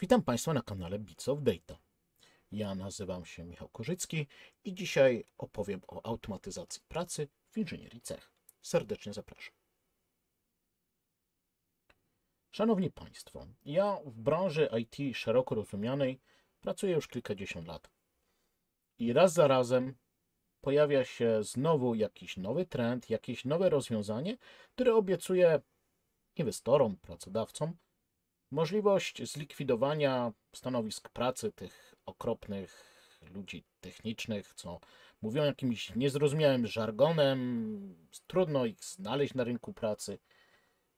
Witam Państwa na kanale Bits of Data. Ja nazywam się Michał Korzycki i dzisiaj opowiem o automatyzacji pracy w inżynierii cech. Serdecznie zapraszam. Szanowni Państwo, ja w branży IT szeroko rozumianej pracuję już kilkadziesiąt lat. I raz za razem pojawia się znowu jakiś nowy trend, jakieś nowe rozwiązanie, które obiecuje inwestorom, pracodawcom, Możliwość zlikwidowania stanowisk pracy tych okropnych ludzi technicznych, co mówią jakimś niezrozumiałym żargonem, trudno ich znaleźć na rynku pracy.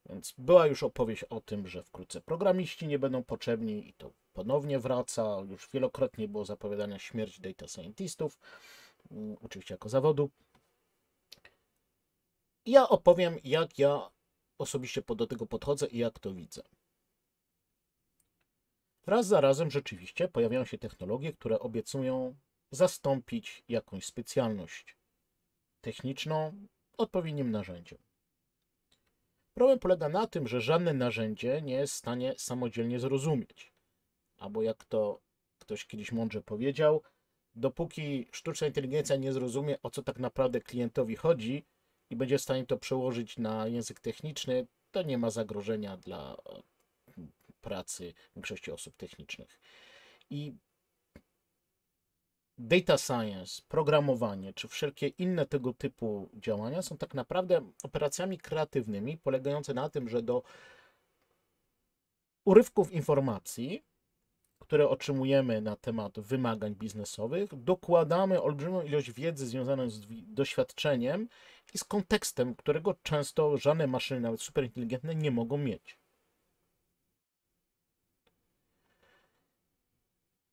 Więc była już opowieść o tym, że wkrótce programiści nie będą potrzebni i to ponownie wraca. Już wielokrotnie było zapowiadane śmierć data scientistów, mm, oczywiście jako zawodu. Ja opowiem, jak ja osobiście do tego podchodzę i jak to widzę. Raz za razem rzeczywiście pojawiają się technologie, które obiecują zastąpić jakąś specjalność techniczną odpowiednim narzędziem. Problem polega na tym, że żadne narzędzie nie jest w stanie samodzielnie zrozumieć. Albo jak to ktoś kiedyś mądrze powiedział, dopóki sztuczna inteligencja nie zrozumie, o co tak naprawdę klientowi chodzi i będzie w stanie to przełożyć na język techniczny, to nie ma zagrożenia dla pracy większości osób technicznych. I data science, programowanie czy wszelkie inne tego typu działania są tak naprawdę operacjami kreatywnymi, polegające na tym, że do urywków informacji, które otrzymujemy na temat wymagań biznesowych, dokładamy olbrzymią ilość wiedzy związaną z doświadczeniem i z kontekstem, którego często żadne maszyny, nawet superinteligentne, nie mogą mieć.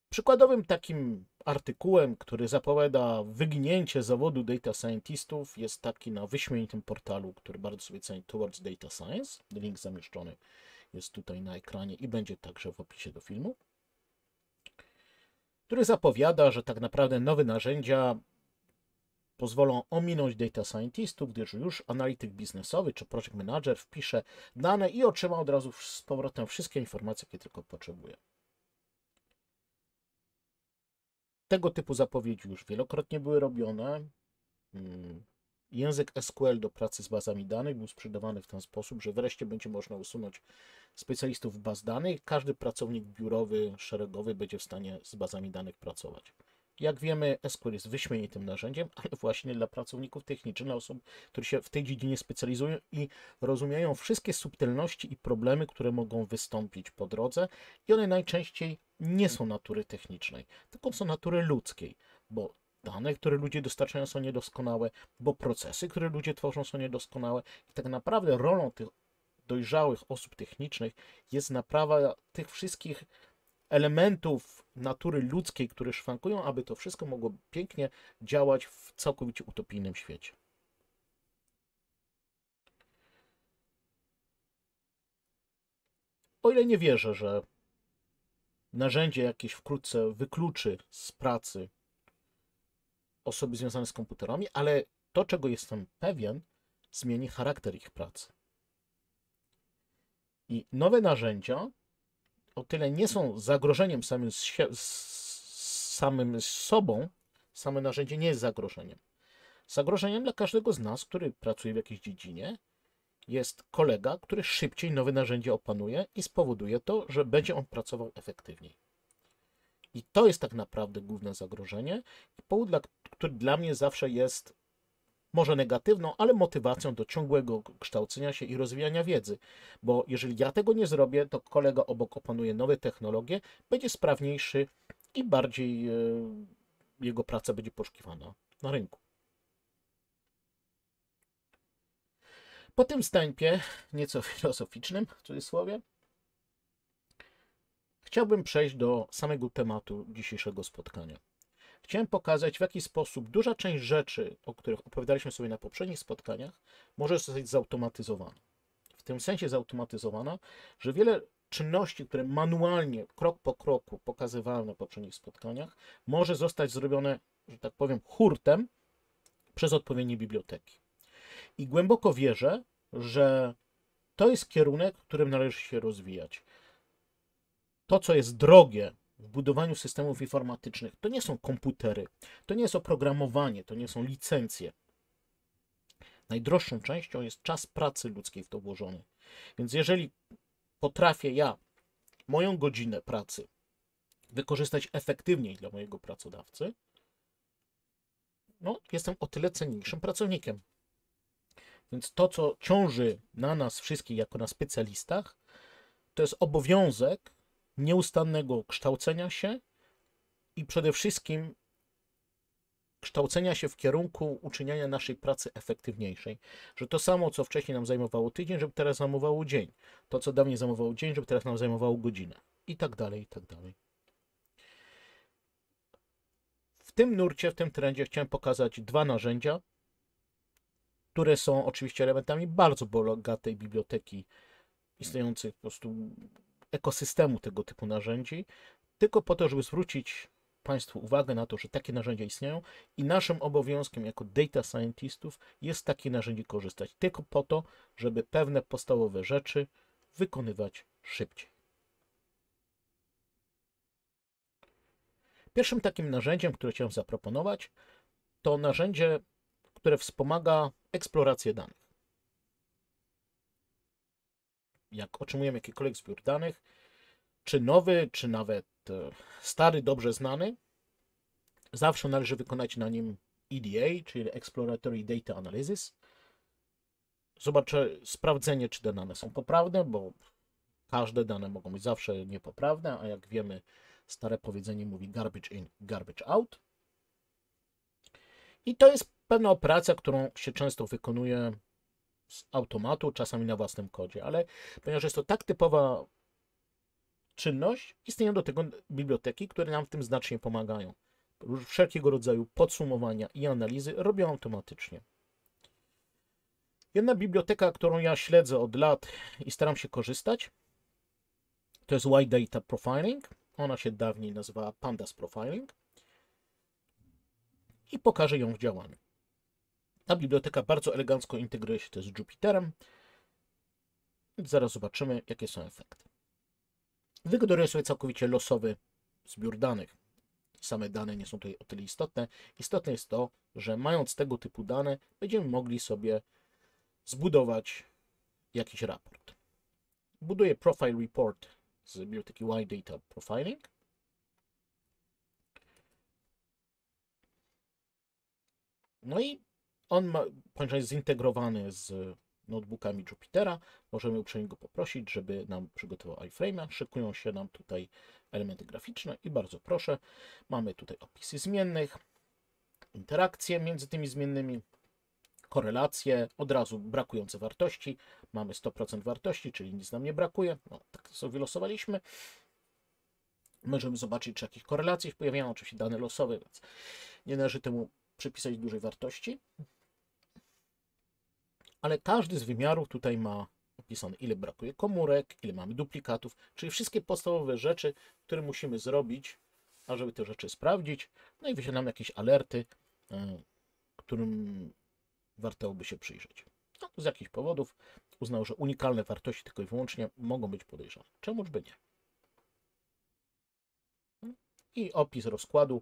Przykładowym takim artykułem, który zapowiada wygnięcie zawodu data scientistów jest taki na wyśmienitym portalu, który bardzo sobie ceni Towards Data Science. Link zamieszczony jest tutaj na ekranie i będzie także w opisie do filmu. Który zapowiada, że tak naprawdę nowe narzędzia pozwolą ominąć data scientistów, gdyż już analityk biznesowy czy project manager wpisze dane i otrzyma od razu z powrotem wszystkie informacje, jakie tylko potrzebuje. Tego typu zapowiedzi już wielokrotnie były robione. Mm, język SQL do pracy z bazami danych był sprzedawany w ten sposób, że wreszcie będzie można usunąć specjalistów w baz danych. Każdy pracownik biurowy, szeregowy będzie w stanie z bazami danych pracować. Jak wiemy, SQL jest wyśmienitym narzędziem, ale właśnie dla pracowników technicznych, dla osób, które się w tej dziedzinie specjalizują i rozumieją wszystkie subtelności i problemy, które mogą wystąpić po drodze, i one najczęściej nie są natury technicznej, tylko są natury ludzkiej, bo dane, które ludzie dostarczają są niedoskonałe, bo procesy, które ludzie tworzą są niedoskonałe i tak naprawdę rolą tych dojrzałych osób technicznych jest naprawa tych wszystkich elementów natury ludzkiej, które szwankują, aby to wszystko mogło pięknie działać w całkowicie utopijnym świecie. O ile nie wierzę, że narzędzie jakieś wkrótce wykluczy z pracy osoby związane z komputerami, ale to, czego jestem pewien, zmieni charakter ich pracy. I nowe narzędzia o tyle nie są zagrożeniem samym, z, samym z sobą, same narzędzie nie jest zagrożeniem. Zagrożeniem dla każdego z nas, który pracuje w jakiejś dziedzinie, jest kolega, który szybciej nowe narzędzie opanuje i spowoduje to, że będzie on pracował efektywniej. I to jest tak naprawdę główne zagrożenie powód, dla, który dla mnie zawsze jest może negatywną, ale motywacją do ciągłego kształcenia się i rozwijania wiedzy, bo jeżeli ja tego nie zrobię, to kolega obok opanuje nowe technologie, będzie sprawniejszy i bardziej e, jego praca będzie poszukiwana na rynku. Po tym wstępie, nieco filozoficznym, w cudzysłowie, chciałbym przejść do samego tematu dzisiejszego spotkania. Chciałem pokazać, w jaki sposób duża część rzeczy, o których opowiadaliśmy sobie na poprzednich spotkaniach, może zostać zautomatyzowana. W tym sensie zautomatyzowana, że wiele czynności, które manualnie, krok po kroku pokazywałem na poprzednich spotkaniach, może zostać zrobione, że tak powiem, hurtem przez odpowiednie biblioteki. I głęboko wierzę, że to jest kierunek, w którym należy się rozwijać. To, co jest drogie w budowaniu systemów informatycznych, to nie są komputery, to nie jest oprogramowanie, to nie są licencje. Najdroższą częścią jest czas pracy ludzkiej w to włożony. Więc jeżeli potrafię ja moją godzinę pracy wykorzystać efektywniej dla mojego pracodawcy, no, jestem o tyle cenniejszym pracownikiem. Więc to, co ciąży na nas wszystkich jako na specjalistach, to jest obowiązek nieustannego kształcenia się i przede wszystkim kształcenia się w kierunku uczyniania naszej pracy efektywniejszej. Że to samo, co wcześniej nam zajmowało tydzień, żeby teraz zajmowało dzień. To, co dawniej zajmowało dzień, żeby teraz nam zajmowało godzinę. I tak dalej, i tak dalej. W tym nurcie, w tym trendzie chciałem pokazać dwa narzędzia, które są oczywiście elementami bardzo bogatej biblioteki istniejących po prostu ekosystemu tego typu narzędzi, tylko po to, żeby zwrócić Państwu uwagę na to, że takie narzędzia istnieją i naszym obowiązkiem jako data scientistów jest takie narzędzie korzystać, tylko po to, żeby pewne podstawowe rzeczy wykonywać szybciej. Pierwszym takim narzędziem, które chciałem zaproponować, to narzędzie które wspomaga eksplorację danych. Jak otrzymujemy jakikolwiek zbiór danych, czy nowy, czy nawet e, stary, dobrze znany, zawsze należy wykonać na nim EDA, czyli Exploratory Data Analysis. Zobaczę sprawdzenie, czy te dane są poprawne, bo każde dane mogą być zawsze niepoprawne, a jak wiemy, stare powiedzenie mówi garbage in, garbage out. I to jest pewna praca, którą się często wykonuje z automatu, czasami na własnym kodzie, ale ponieważ jest to tak typowa czynność, istnieją do tego biblioteki, które nam w tym znacznie pomagają. Wszelkiego rodzaju podsumowania i analizy robią automatycznie. Jedna biblioteka, którą ja śledzę od lat i staram się korzystać, to jest Wide y Data Profiling. Ona się dawniej nazywała Pandas Profiling. I pokażę ją w działaniu. Ta biblioteka bardzo elegancko integruje się też z Jupiterem. Zaraz zobaczymy, jakie są efekty. Wygeneruję sobie całkowicie losowy zbiór danych. Same dane nie są tutaj o tyle istotne. Istotne jest to, że mając tego typu dane, będziemy mogli sobie zbudować jakiś raport. Buduję Profile Report z biblioteki Y-Data Profiling. No i on ma, ponieważ jest zintegrowany z notebookami Jupitera, możemy uprzejmie go poprosić, żeby nam przygotował iframe'a. Szykują się nam tutaj elementy graficzne i bardzo proszę, mamy tutaj opisy zmiennych, interakcje między tymi zmiennymi, korelacje, od razu brakujące wartości. Mamy 100% wartości, czyli nic nam nie brakuje. No, tak sobie losowaliśmy. Możemy zobaczyć, czy jakich korelacji pojawiają, oczywiście dane losowe, więc nie należy temu przypisać dużej wartości ale każdy z wymiarów tutaj ma opisane, ile brakuje komórek, ile mamy duplikatów, czyli wszystkie podstawowe rzeczy, które musimy zrobić, ażeby te rzeczy sprawdzić. No i wyświetlamy jakieś alerty, e, którym warto by się przyjrzeć. No, z jakichś powodów uznał, że unikalne wartości tylko i wyłącznie mogą być podejrzane. Czemuż by nie? I opis rozkładu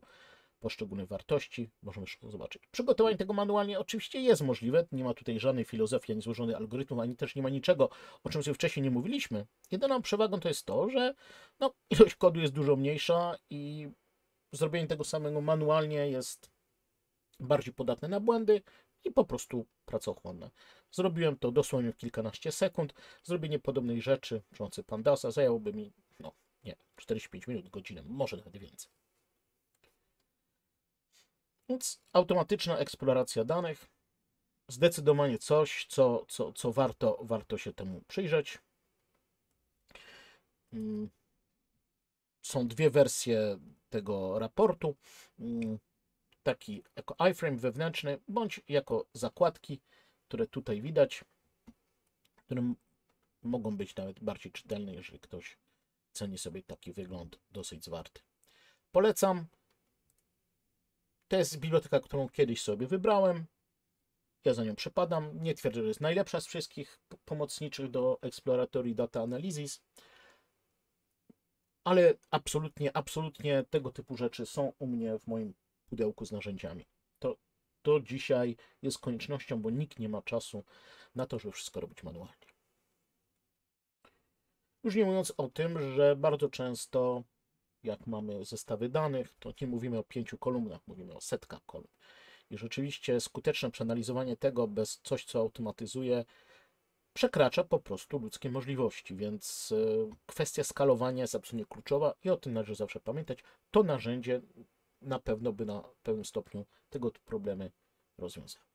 poszczególne wartości. Możemy zobaczyć. Przygotowanie tego manualnie oczywiście jest możliwe. Nie ma tutaj żadnej filozofii, ani złożonych algorytmów, ani też nie ma niczego, o czym sobie wcześniej nie mówiliśmy. Jedyną przewagą to jest to, że no, ilość kodu jest dużo mniejsza i zrobienie tego samego manualnie jest bardziej podatne na błędy i po prostu pracochłonne. Zrobiłem to dosłownie w kilkanaście sekund. Zrobienie podobnej rzeczy, przełączy Pandasa, zajęłoby mi, no nie, 45 minut, godzinę, może nawet więcej. Więc automatyczna eksploracja danych, zdecydowanie coś, co, co, co warto, warto się temu przyjrzeć. Mm. Są dwie wersje tego raportu. Mm. Taki jako iframe wewnętrzny, bądź jako zakładki, które tutaj widać, które mogą być nawet bardziej czytelne, jeżeli ktoś ceni sobie taki wygląd dosyć zwarty. Polecam. To jest biblioteka, którą kiedyś sobie wybrałem. Ja za nią przepadam. Nie twierdzę, że jest najlepsza z wszystkich pomocniczych do Exploratory Data Analysis, ale absolutnie, absolutnie tego typu rzeczy są u mnie w moim pudełku z narzędziami. To, to dzisiaj jest koniecznością, bo nikt nie ma czasu na to, żeby wszystko robić manualnie. Już nie mówiąc o tym, że bardzo często jak mamy zestawy danych, to nie mówimy o pięciu kolumnach, mówimy o setkach kolumn. I rzeczywiście skuteczne przeanalizowanie tego bez coś, co automatyzuje, przekracza po prostu ludzkie możliwości, więc e, kwestia skalowania jest absolutnie kluczowa i o tym należy zawsze pamiętać. To narzędzie na pewno by na pewnym stopniu tego typu problemy rozwiązało.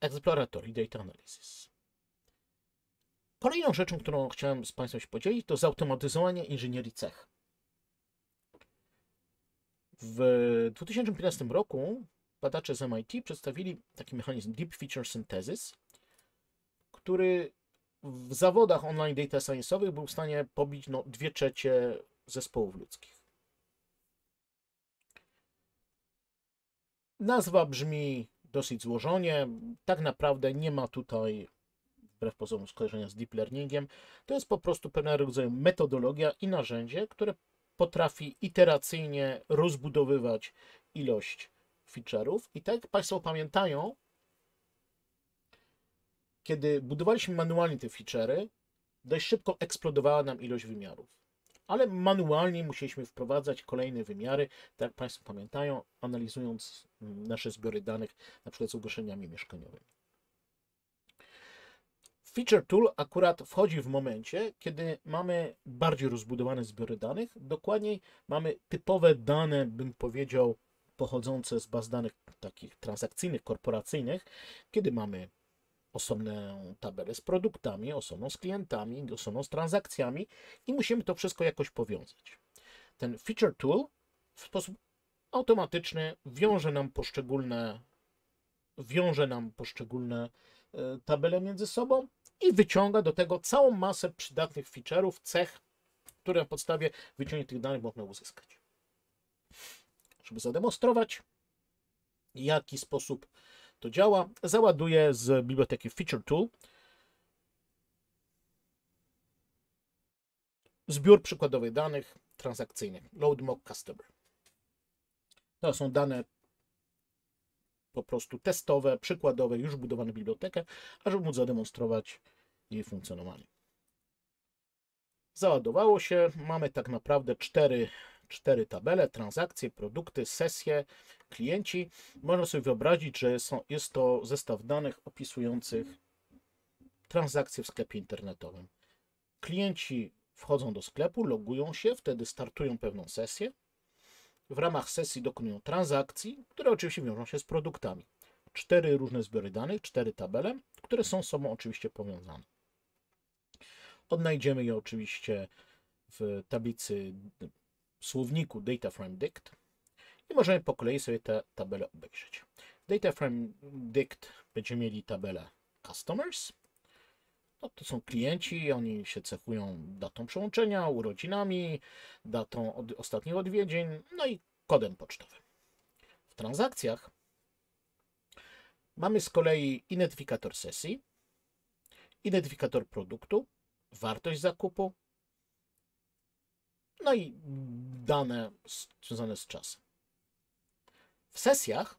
Exploratory Data Analysis. Kolejną rzeczą, którą chciałem z Państwem się podzielić, to zautomatyzowanie inżynierii cech. W 2015 roku badacze z MIT przedstawili taki mechanizm Deep Feature Synthesis, który w zawodach online data science'owych był w stanie pobić no, dwie trzecie zespołów ludzkich. Nazwa brzmi dosyć złożonie. Tak naprawdę nie ma tutaj wbrew pozorom skojarzenia z deep learningiem, to jest po prostu pewnego rodzaju metodologia i narzędzie, które potrafi iteracyjnie rozbudowywać ilość feature'ów. I tak jak Państwo pamiętają, kiedy budowaliśmy manualnie te feature'y, dość szybko eksplodowała nam ilość wymiarów. Ale manualnie musieliśmy wprowadzać kolejne wymiary, tak jak Państwo pamiętają, analizując mm, nasze zbiory danych, na przykład z ogłoszeniami mieszkaniowymi. Feature Tool akurat wchodzi w momencie, kiedy mamy bardziej rozbudowane zbiory danych, dokładniej mamy typowe dane, bym powiedział, pochodzące z baz danych takich transakcyjnych, korporacyjnych, kiedy mamy osobną tabelę z produktami, osobną z klientami, osobną z transakcjami i musimy to wszystko jakoś powiązać. Ten Feature Tool w sposób automatyczny wiąże nam poszczególne wiąże nam poszczególne e, tabele między sobą i wyciąga do tego całą masę przydatnych feature'ów, cech, które na podstawie wyciągnięcia tych danych można uzyskać. Żeby zademonstrować, w jaki sposób to działa, załaduję z biblioteki Feature Tool zbiór przykładowych danych transakcyjnych, load mock customer. To są dane po prostu testowe, przykładowe, już budowane bibliotekę, ażeby móc zademonstrować jej funkcjonowanie. Załadowało się, mamy tak naprawdę cztery, cztery tabele, transakcje, produkty, sesje, klienci. Można sobie wyobrazić, że są, jest to zestaw danych opisujących transakcje w sklepie internetowym. Klienci wchodzą do sklepu, logują się, wtedy startują pewną sesję, w ramach sesji dokonują transakcji, które oczywiście wiążą się z produktami. Cztery różne zbiory danych, cztery tabele, które są sobą oczywiście powiązane. Odnajdziemy je oczywiście w tablicy w słowniku DataFrameDict i możemy po kolei sobie te tabele obejrzeć. W DataFrameDict będziemy mieli tabelę Customers, to, no, to są klienci, oni się cechują datą przełączenia, urodzinami, datą od, ostatnich odwiedzin, no i kodem pocztowym. W transakcjach mamy z kolei identyfikator sesji, identyfikator produktu, wartość zakupu, no i dane związane z czasem. W sesjach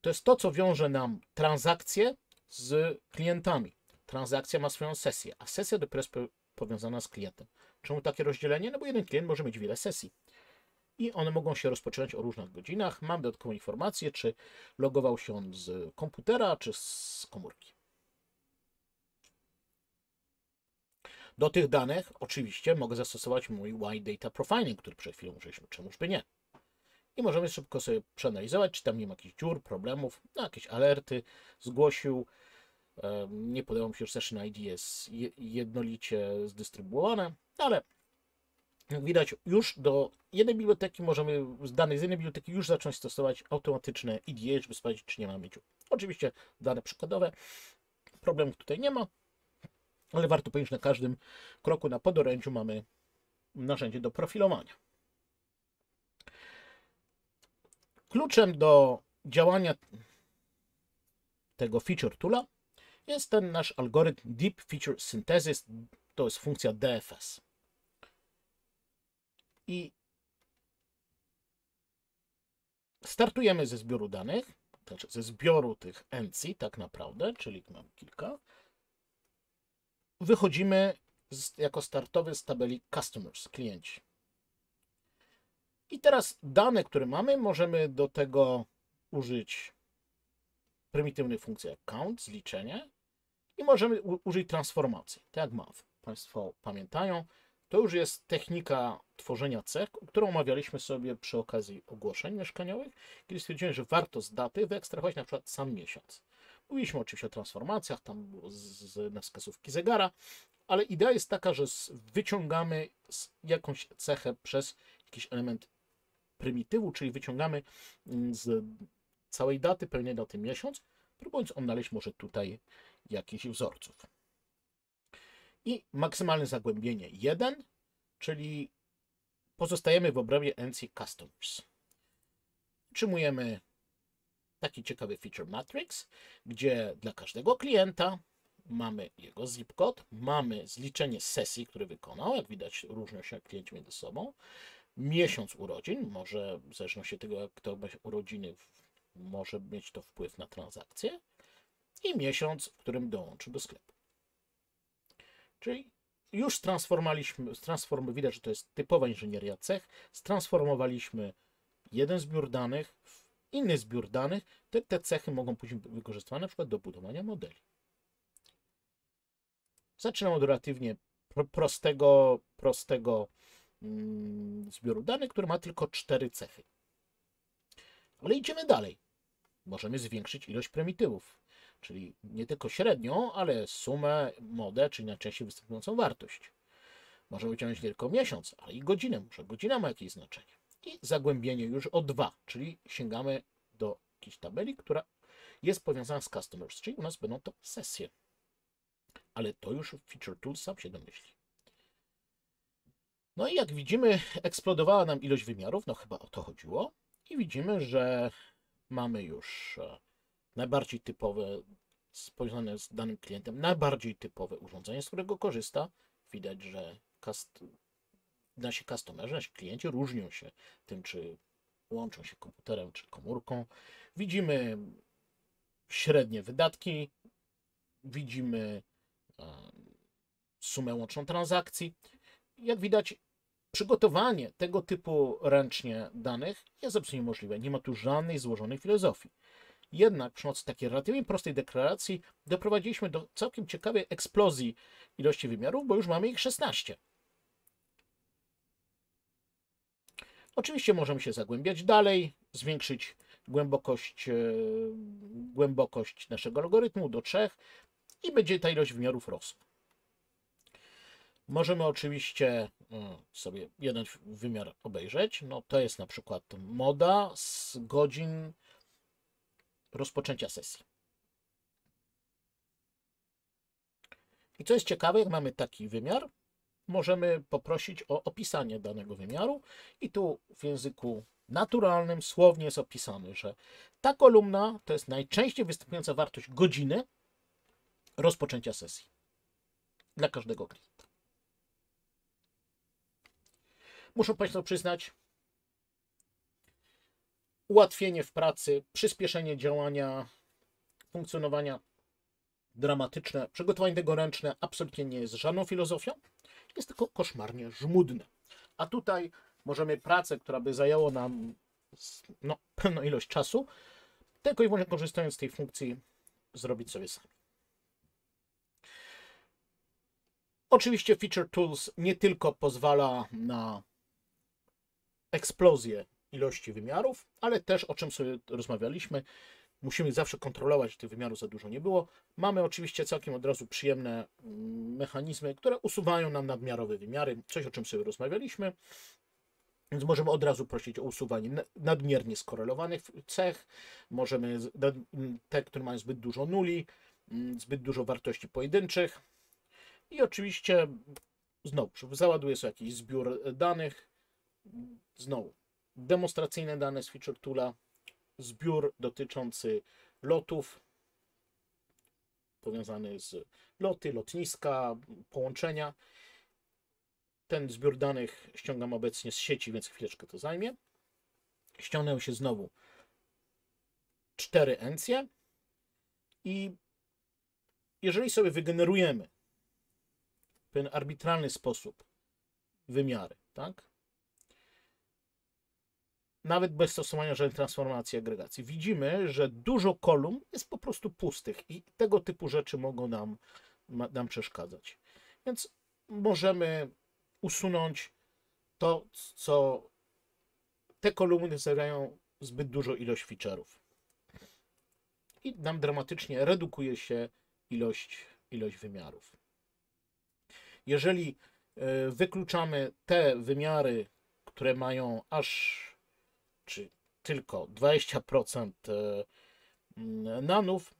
to jest to, co wiąże nam transakcje z klientami transakcja ma swoją sesję, a sesja dopiero jest powiązana z klientem. Czemu takie rozdzielenie? No bo jeden klient może mieć wiele sesji i one mogą się rozpoczynać o różnych godzinach. Mam dodatkową informację, czy logował się on z komputera, czy z komórki. Do tych danych oczywiście mogę zastosować mój Wide y Data Profiling, który przed chwilą użyliśmy, czemuż by nie. I możemy szybko sobie przeanalizować, czy tam nie ma jakichś dziur, problemów, no, jakieś alerty zgłosił, nie podoba mi się, że Session ID jest jednolicie zdystrybuowane, ale jak widać, już do jednej biblioteki możemy, z danych z jednej biblioteki już zacząć stosować automatyczne IDE, żeby sprawdzić, czy nie ma ciu. Oczywiście dane przykładowe, problemów tutaj nie ma, ale warto powiedzieć, na każdym kroku na podorędziu mamy narzędzie do profilowania. Kluczem do działania tego feature tool'a jest ten nasz algorytm Deep Feature Synthesis, to jest funkcja DFS. I startujemy ze zbioru danych, znaczy ze zbioru tych NC tak naprawdę, czyli mam kilka. Wychodzimy z, jako startowy z tabeli customers, klienci. I teraz dane, które mamy, możemy do tego użyć prymitywnej funkcji account, count, zliczenie, i możemy użyć transformacji. Tak jak MAV. Państwo pamiętają, to już jest technika tworzenia cech, którą omawialiśmy sobie przy okazji ogłoszeń mieszkaniowych, kiedy stwierdziłem, że warto z daty wyekstrahować na przykład sam miesiąc. Mówiliśmy oczywiście o transformacjach, tam z, z, na wskazówki zegara, ale idea jest taka, że wyciągamy jakąś cechę przez jakiś element prymitywu, czyli wyciągamy mm, z całej daty, pełnej daty miesiąc, próbując odnaleźć może tutaj jakichś wzorców. I maksymalne zagłębienie 1, czyli pozostajemy w obrębie NC Customers. Utrzymujemy taki ciekawy feature matrix, gdzie dla każdego klienta mamy jego zip code, mamy zliczenie sesji, które wykonał, jak widać różnią się klienci między sobą, miesiąc urodzin, może w zależności od tego, jak to urodziny, może mieć to wpływ na transakcję, i miesiąc, w którym dołączy do sklepu. Czyli już transformowaliśmy, transform, widać, że to jest typowa inżynieria cech, stransformowaliśmy jeden zbiór danych w inny zbiór danych. Te, te cechy mogą później być wykorzystane na przykład do budowania modeli. Zaczynam od relatywnie prostego, prostego mm, zbioru danych, który ma tylko cztery cechy. Ale idziemy dalej. Możemy zwiększyć ilość prymitywów czyli nie tylko średnią, ale sumę, modę, czyli najczęściej występującą wartość. Może wyciągnąć nie tylko miesiąc, ale i godzinę, może godzina ma jakieś znaczenie. I zagłębienie już o 2, czyli sięgamy do jakiejś tabeli, która jest powiązana z customers, czyli u nas będą to sesje. Ale to już feature tool sam się domyśli. No i jak widzimy, eksplodowała nam ilość wymiarów, no chyba o to chodziło. I widzimy, że mamy już e, najbardziej typowe związane z danym klientem, najbardziej typowe urządzenie, z którego korzysta. Widać, że nasi customerzy, nasi klienci różnią się tym, czy łączą się komputerem czy komórką. Widzimy średnie wydatki, widzimy e, sumę łączną transakcji. Jak widać, przygotowanie tego typu ręcznie danych jest absolutnie możliwe. Nie ma tu żadnej złożonej filozofii. Jednak przy pomocy takiej relatywnie prostej deklaracji doprowadziliśmy do całkiem ciekawej eksplozji ilości wymiarów, bo już mamy ich 16. Oczywiście możemy się zagłębiać dalej, zwiększyć głębokość, e, głębokość naszego algorytmu do 3 i będzie ta ilość wymiarów rosła. Możemy oczywiście e, sobie jeden wymiar obejrzeć. No to jest na przykład moda z godzin rozpoczęcia sesji. I co jest ciekawe, jak mamy taki wymiar, możemy poprosić o opisanie danego wymiaru i tu w języku naturalnym słownie jest opisane, że ta kolumna to jest najczęściej występująca wartość godziny rozpoczęcia sesji dla każdego klienta. Muszę Państwu przyznać, ułatwienie w pracy, przyspieszenie działania, funkcjonowania dramatyczne, przygotowanie tego ręczne absolutnie nie jest żadną filozofią, jest tylko koszmarnie żmudne. A tutaj możemy pracę, która by zajęła nam no, pewną ilość czasu, tylko i wyłącznie korzystając z tej funkcji zrobić sobie sami. Oczywiście Feature Tools nie tylko pozwala na eksplozję ilości wymiarów, ale też o czym sobie rozmawialiśmy, musimy zawsze kontrolować, tych wymiarów za dużo nie było. Mamy oczywiście całkiem od razu przyjemne mm, mechanizmy, które usuwają nam nadmiarowe wymiary, coś o czym sobie rozmawialiśmy. Więc możemy od razu prosić o usuwanie nadmiernie skorelowanych cech, możemy mm, te, które mają zbyt dużo nuli, mm, zbyt dużo wartości pojedynczych. I oczywiście znowu załaduje sobie jakiś zbiór danych, znowu demonstracyjne dane z Feature Toola, zbiór dotyczący lotów, powiązany z loty, lotniska, połączenia. Ten zbiór danych ściągam obecnie z sieci, więc chwileczkę to zajmie. Ściągnę się znowu cztery encje i jeżeli sobie wygenerujemy w pewien arbitralny sposób wymiary, tak? nawet bez stosowania żadnej transformacji agregacji. Widzimy, że dużo kolumn jest po prostu pustych i tego typu rzeczy mogą nam, nam przeszkadzać. Więc możemy usunąć to, co te kolumny zawierają zbyt dużo ilość feature'ów. I nam dramatycznie redukuje się ilość, ilość wymiarów. Jeżeli e, wykluczamy te wymiary, które mają aż tylko 20% e, mm, nanów,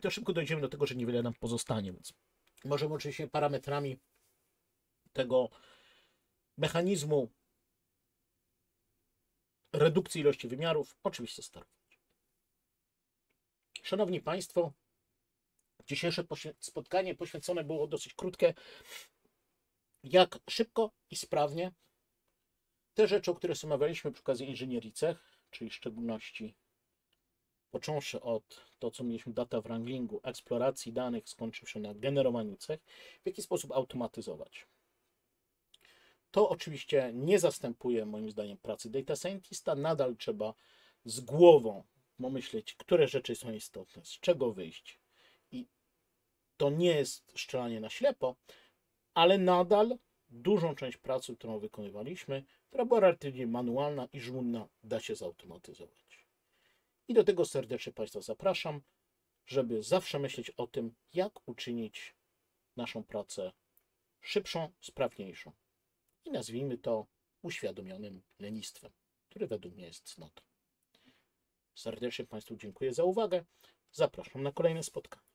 to szybko dojdziemy do tego, że niewiele nam pozostanie. Więc możemy oczywiście parametrami tego mechanizmu redukcji ilości wymiarów oczywiście sterować. Szanowni Państwo, dzisiejsze spotkanie poświęcone było dosyć krótkie. Jak szybko i sprawnie te rzeczy, o które rozmawialiśmy przy okazji inżynierii cech, czyli w szczególności począwszy od to, co mieliśmy data w rankingu, eksploracji danych, skończywszy na generowaniu cech, w jaki sposób automatyzować. To oczywiście nie zastępuje moim zdaniem pracy data scientista, nadal trzeba z głową pomyśleć, które rzeczy są istotne, z czego wyjść. I to nie jest strzelanie na ślepo, ale nadal dużą część pracy, którą wykonywaliśmy, Laboratorium manualna i żmudna da się zautomatyzować. I do tego serdecznie Państwa zapraszam, żeby zawsze myśleć o tym, jak uczynić naszą pracę szybszą, sprawniejszą. I nazwijmy to uświadomionym lenistwem, który według mnie jest cnotą. Serdecznie Państwu dziękuję za uwagę. Zapraszam na kolejne spotkanie.